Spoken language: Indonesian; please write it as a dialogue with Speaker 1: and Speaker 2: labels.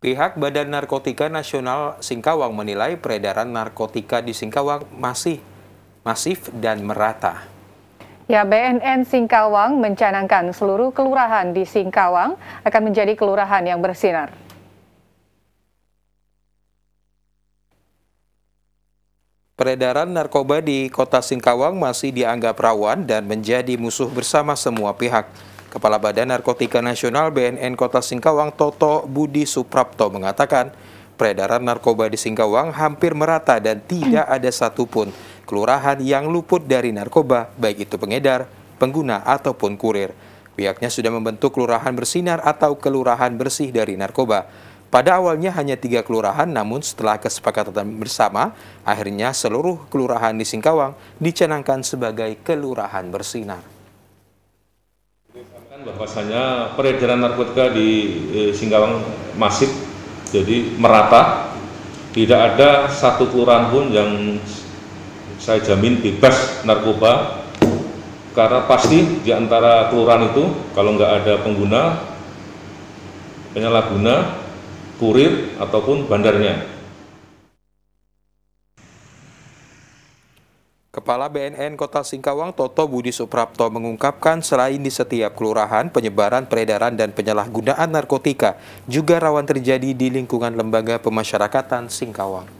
Speaker 1: Pihak Badan Narkotika Nasional Singkawang menilai peredaran narkotika di Singkawang masih masif dan merata.
Speaker 2: Ya, BNN Singkawang mencanangkan seluruh kelurahan di Singkawang akan menjadi kelurahan yang bersinar.
Speaker 1: Peredaran narkoba di kota Singkawang masih dianggap rawan dan menjadi musuh bersama semua pihak. Kepala Badan Narkotika Nasional BNN Kota Singkawang Toto Budi Suprapto mengatakan, peredaran narkoba di Singkawang hampir merata dan tidak ada satupun kelurahan yang luput dari narkoba, baik itu pengedar, pengguna, ataupun kurir. Pihaknya sudah membentuk kelurahan bersinar atau kelurahan bersih dari narkoba. Pada awalnya hanya tiga kelurahan, namun setelah kesepakatan bersama, akhirnya seluruh kelurahan di Singkawang dicanangkan sebagai kelurahan bersinar
Speaker 3: bahwasanya peredaran narkotika di eh, Singgawang masif jadi merata tidak ada satu kelurahan pun yang saya jamin bebas narkoba karena pasti di antara kelurahan itu kalau nggak ada pengguna penyalahguna kurir ataupun bandarnya
Speaker 1: Kepala BNN Kota Singkawang Toto Budi Suprapto mengungkapkan selain di setiap kelurahan, penyebaran, peredaran, dan penyalahgunaan narkotika juga rawan terjadi di lingkungan lembaga pemasyarakatan Singkawang.